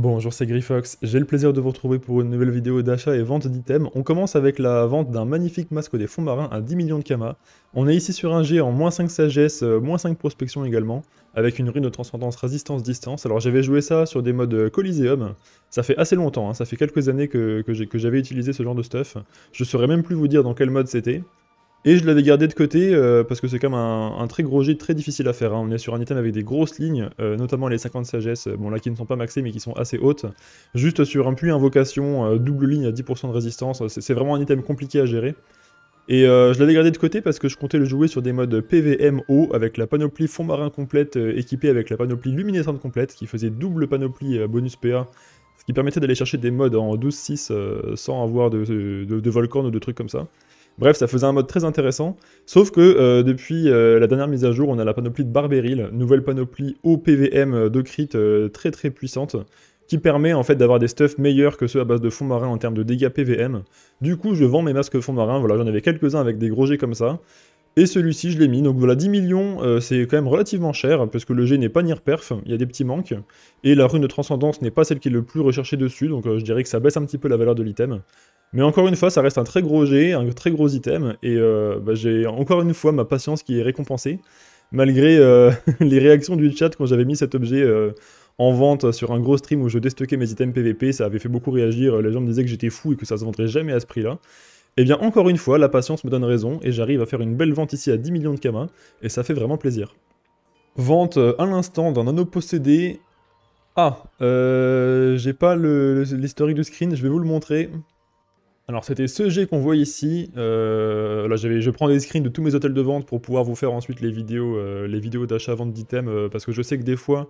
Bonjour, c'est Grifox. J'ai le plaisir de vous retrouver pour une nouvelle vidéo d'achat et vente d'items. On commence avec la vente d'un magnifique masque des fonds marins à 10 millions de kamas. On est ici sur un G en moins 5 sagesse, euh, moins 5 prospection également, avec une rune de transcendance résistance-distance. Alors j'avais joué ça sur des modes euh, Coliseum. Ça fait assez longtemps, hein. ça fait quelques années que, que j'avais utilisé ce genre de stuff. Je saurais même plus vous dire dans quel mode c'était. Et je l'avais gardé de côté euh, parce que c'est quand même un, très gros jet très difficile à faire. Hein. On est sur un item avec des grosses lignes, euh, notamment les 50 sagesse, euh, bon là qui ne sont pas maxées mais qui sont assez hautes. Juste sur un puits invocation, double ligne à 10% de résistance, c'est vraiment un item compliqué à gérer. Et je l'avais gardé de côté parce que je comptais le jouer sur des modes PVMO avec la panoplie fond marin complète équipée avec la panoplie luminescente complète qui faisait double panoplie bonus PA ce qui permettait d'aller chercher des modes en 12-6 sans avoir de, de, de volcan ou de trucs comme ça. Bref, ça faisait un mode très intéressant, sauf que euh, depuis euh, la dernière mise à jour, on a la panoplie de Barberil, nouvelle panoplie OPVM euh, de crit très très puissante, qui permet en fait d'avoir des stuffs meilleurs que ceux à base de fond marin en termes de dégâts PVM. Du coup, je vends mes masques fond marin, voilà, j'en avais quelques-uns avec des gros jets comme ça, et celui-ci, je l'ai mis. Donc voilà, 10 millions, euh, c'est quand même relativement cher, parce que le G n'est pas ni perf, il y a des petits manques. Et la rune de transcendance n'est pas celle qui est le plus recherchée dessus, donc euh, je dirais que ça baisse un petit peu la valeur de l'item. Mais encore une fois, ça reste un très gros G, un très gros item, et euh, bah, j'ai encore une fois ma patience qui est récompensée, malgré les réactions du chat quand j'avais mis cet objet en vente sur un gros stream où je déstockais mes items PVP, ça avait fait beaucoup réagir, les gens me disaient que j'étais fou et que ça se vendrait jamais à ce prix-là. Eh bien encore une fois, la patience me donne raison, et j'arrive à faire une belle vente ici à 10 millions de kamas, et ça fait vraiment plaisir. Vente euh, à l'instant d'un anneau possédé. Ah, euh, j'ai pas l'historique du screen, je vais vous le montrer. Alors c'était ce jet qu'on voit ici. Euh, là, je prends des screens de tous mes hôtels de vente pour pouvoir vous faire ensuite les vidéos, les vidéos d'achat-vente d'items, parce que je sais que des fois,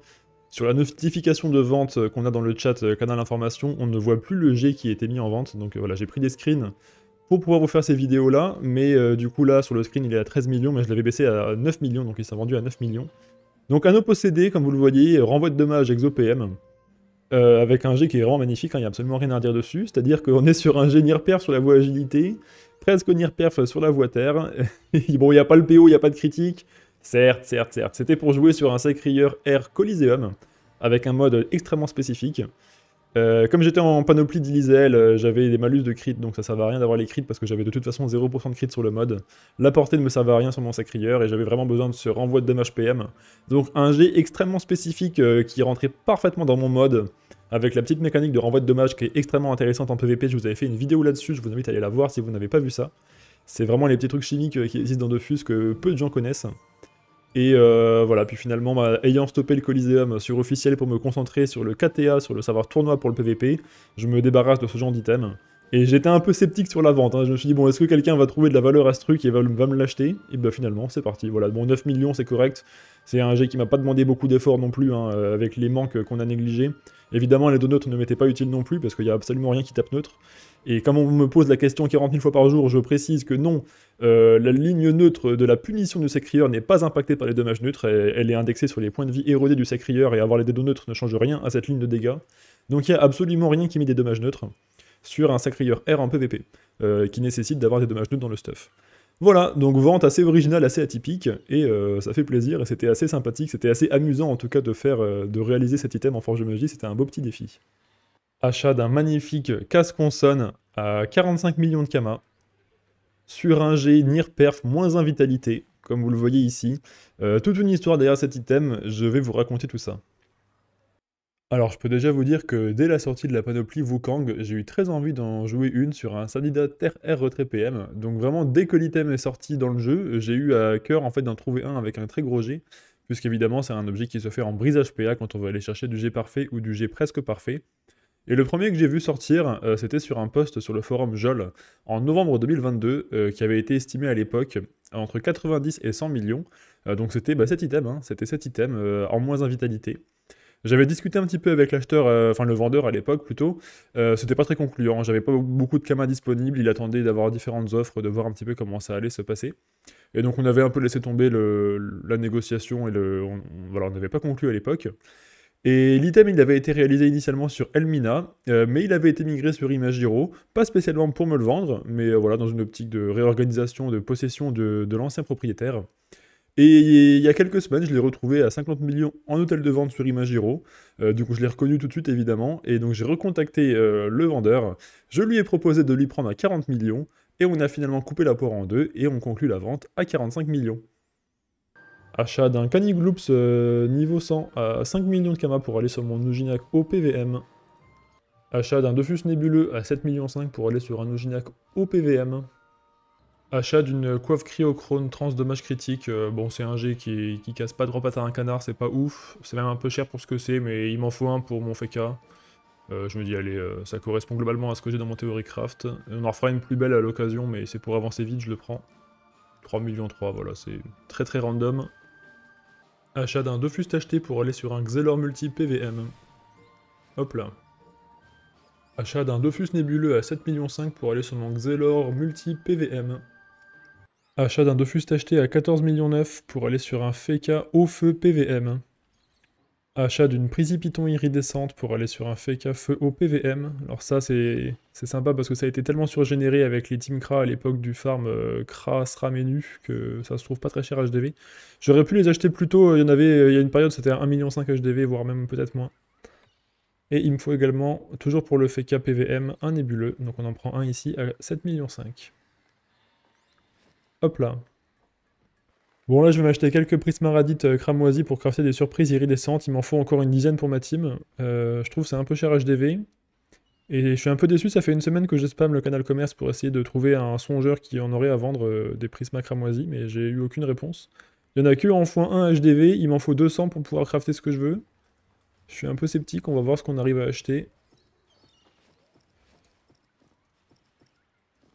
sur la notification de vente qu'on a dans le chat canal information, on ne voit plus le jet qui a été mis en vente. Donc voilà, j'ai pris des screens pour pouvoir vous faire ces vidéos là, mais euh, du coup là sur le screen il est à 13 millions, mais je l'avais baissé à 9 millions, donc il s'est vendu à 9 millions. Donc à nos possédé, comme vous le voyez, renvoi de dommages exopm, euh, avec un G qui est vraiment magnifique, hein, il y n'y a absolument rien à dire dessus, c'est-à-dire qu'on est sur un G perf sur la voie agilité, presque Nir perf sur la voie terre, bon il n'y a pas le PO, il n'y a pas de critique, certes, certes, certes, c'était pour jouer sur un Sacrieur Air Coliseum, avec un mode extrêmement spécifique, euh, comme j'étais en panoplie d'Ilyzel, euh, j'avais des malus de crit, donc ça servait à rien d'avoir les crit parce que j'avais de toute façon 0% de crit sur le mode. La portée ne me servait à rien sur mon Sacrilleur et j'avais vraiment besoin de ce renvoi de dommage PM. Donc un jet extrêmement spécifique euh, qui rentrait parfaitement dans mon mode avec la petite mécanique de renvoi de dommage qui est extrêmement intéressante en PvP. Je vous avais fait une vidéo là-dessus, je vous invite à aller la voir si vous n'avez pas vu ça. C'est vraiment les petits trucs chimiques qui existent dans defus que peu de gens connaissent. Et euh, voilà, puis finalement, bah, ayant stoppé le Coliseum sur officiel pour me concentrer sur le KTA, sur le savoir tournoi pour le PVP, je me débarrasse de ce genre d'item. Et j'étais un peu sceptique sur la vente, hein. je me suis dit bon est-ce que quelqu'un va trouver de la valeur à ce truc et va, me l'acheter Et bien finalement c'est parti, voilà, bon 9 millions c'est correct, c'est un jet qui m'a pas demandé beaucoup d'efforts non plus, hein, euh, avec les manques qu'on a négligés. Évidemment les deux neutres ne m'étaient pas utiles non plus, parce qu'il n'y a absolument rien qui tape neutre. Et comme on me pose la question 40 000 fois par jour, je précise que non, euh, la ligne neutre de la punition du secrieur n'est pas impactée par les dommages neutres, elle, est indexée sur les points de vie érodés du secrieur et avoir les deux neutres ne change rien à cette ligne de dégâts. Donc il n'y a absolument rien qui met des dommages neutres sur un sacrilleur R en PvP, euh, qui nécessite d'avoir des dommages neutres dans le stuff. Voilà, donc vente assez originale, assez atypique, et euh, ça fait plaisir, et c'était assez sympathique, c'était assez amusant en tout cas de faire, euh, de réaliser cet item en Forge de Magie, c'était un beau petit défi. Achat d'un magnifique casse-consonne à 45 millions de kamas, sur un G, nir perf, moins 1 vitalité, comme vous le voyez ici. toute une histoire derrière cet item, je vais vous raconter tout ça. Alors, je peux déjà vous dire que dès la sortie de la panoplie Wukong, j'ai eu très envie d'en jouer une sur un syndicat Terre-R e PM. Donc vraiment, dès que l'item est sorti dans le jeu, j'ai eu à cœur en fait d'en trouver un avec un très gros G, puisqu'évidemment c'est un objet qui se fait en brisage PA quand on veut aller chercher du G parfait ou du G presque parfait. Et le premier que j'ai vu sortir, euh, c'était sur un post sur le forum JOL en novembre 2022, euh, qui avait été estimé à l'époque entre 90 et 100 millions. Euh, donc bah, hein, c'était cet item, c'était cet item en moins invitalité. vitalité. J'avais discuté un petit peu avec l'acheteur, euh, enfin le vendeur à l'époque plutôt. Euh, c'était pas très concluant. J'avais pas beaucoup de camas disponibles. Il attendait d'avoir différentes offres, de voir un petit peu comment ça allait se passer. Et donc on avait un peu laissé tomber la négociation et le, on, n'avait pas conclu à l'époque. Et l'item, il avait été réalisé initialement sur Elmina, euh, mais il avait été migré sur Imagiro, pas spécialement pour me le vendre, mais voilà, dans une optique de réorganisation de possession de l'ancien propriétaire. Et il y a quelques semaines, je l'ai retrouvé à 50 millions en hôtel de vente sur Imagiro. Euh, du coup, je l'ai reconnu tout de suite, évidemment. Et donc, j'ai recontacté euh, le vendeur. Je lui ai proposé de lui prendre à 40 millions. Et on a finalement coupé la poire en deux. Et on conclut la vente à 45 millions. Achat d'un Canigloops euh, niveau 100 à 5 millions de Kama pour aller sur mon Ouginac au PVM. Achat d'un Dofus nébuleux à 7 millions 5 pour aller sur un Ouginac au PVM. Achat d'une coiffe cryochrone trans dommage critique. Euh, bon, c'est un G qui, casse pas droit pattes à un canard, c'est pas ouf. C'est même un peu cher pour ce que c'est, mais il m'en faut un pour mon Feka. Euh, je me dis, allez, euh, ça correspond globalement à ce que j'ai dans mon théorie craft. on en fera une plus belle à l'occasion, mais c'est pour avancer vite, je le prends. 3 millions 3, voilà, c'est très très random. Achat d'un Dofus tacheté pour aller sur un Xelor multi PVM. Hop là. Achat d'un Dofus nébuleux à 7 ,5 millions pour aller sur mon Xelor multi PVM. Achat d'un Dofus acheté à 14 millions 9 pour aller sur un FECA au feu PVM. Achat d'une Prisipiton iridescente pour aller sur un FECA feu au PVM. Alors ça c'est sympa parce que ça a été tellement surgénéré avec les Team Kra à l'époque du farm euh, ramenu que ça se trouve pas très cher HDV. J'aurais pu les acheter plus tôt, il y en avait il y a une période c'était 1,5 million HDV voire même peut-être moins. Et il me faut également, toujours pour le Feka PVM, un nébuleux. Donc on en prend un ici à 7,5 millions. Hop là. Bon là je vais m'acheter quelques prismas radites euh, cramoisis pour crafter des surprises iridescentes, il m'en faut encore une dizaine pour ma team. Euh, je trouve c'est un peu cher HDV. Et je suis un peu déçu, ça fait une semaine que je spam le canal commerce pour essayer de trouver un songeur qui en aurait à vendre euh, des prismas cramoisis, mais j'ai eu aucune réponse. Il n'y en a que en un 1 HDV, il m'en faut 200 pour pouvoir crafter ce que je veux. Je suis un peu sceptique, on va voir ce qu'on arrive à acheter.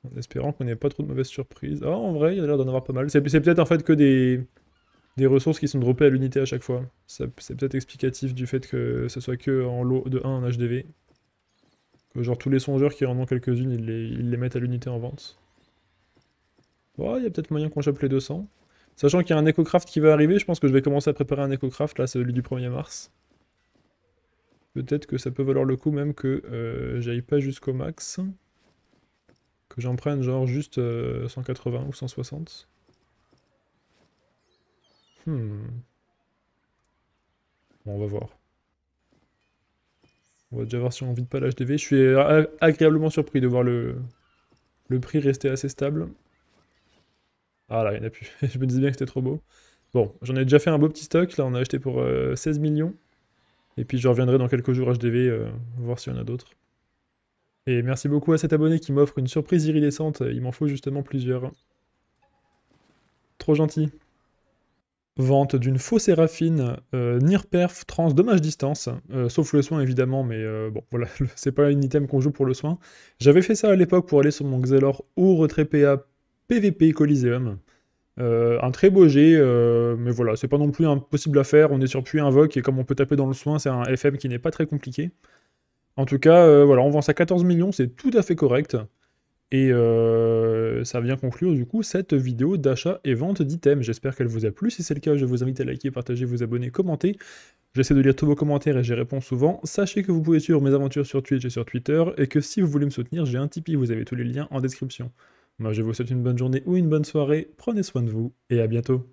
En espérant qu'on n'ait pas trop de mauvaises surprises. Ah, en vrai, il y a l'air d'en avoir pas mal. C'est peut-être en fait que des, des ressources qui sont droppées à l'unité à chaque fois. C'est peut-être explicatif du fait que ce soit que en lot de 1 en HDV. Que genre tous les songeurs qui en ont quelques-unes, ils les, mettent à l'unité en vente. Bon, il y a peut-être moyen qu'on chope les 200. Sachant qu'il y a un éco-craft qui va arriver, je pense que je vais commencer à préparer un éco-craft. là, celui du 1er mars. Peut-être que ça peut valoir le coup même que euh, j'aille pas jusqu'au max que j'en prenne genre juste 180 euh, ou 160. Hmm. on va voir. On va déjà voir si on vide pas l'HDV. Je suis agréablement surpris de voir le, le prix rester assez stable. Ah là, il n'y en a plus. je me disais bien que c'était trop beau. Bon, j'en ai déjà fait un beau petit stock. Là, on a acheté pour 16 euh, millions. Et puis je reviendrai dans quelques jours HDV, euh, voir s'il y en a d'autres. Et merci beaucoup à cet abonné qui m'offre une surprise iridescente. Il m'en faut justement plusieurs. Trop gentil. Vente d'une faux séraphine, euh, nirperf Perf, Trans, Dommage Distance, euh, sauf le soin évidemment, mais euh, bon voilà, c'est pas un item qu'on joue pour le soin. J'avais fait ça à l'époque pour aller sur mon Xelor ou retrait PA PVP Coliseum. un très beau jet, mais voilà, c'est pas non plus impossible à faire, on est sur Puy Invoque, et comme on peut taper dans le soin, c'est un FM qui n'est pas très compliqué. En tout cas, euh, voilà, on vend ça 14 millions, c'est tout à fait correct. Et euh, ça vient conclure du coup cette vidéo d'achat et vente d'items. J'espère qu'elle vous a plu. Si c'est le cas, je vous invite à liker, partager, vous abonner, commenter. J'essaie de lire tous vos commentaires et j'y réponds souvent. Sachez que vous pouvez suivre mes aventures sur Twitch et sur Twitter et que si vous voulez me soutenir, j'ai un Tipeee, vous avez tous les liens en description. Moi, je vous souhaite une bonne journée ou une bonne soirée. Prenez soin de vous et à bientôt.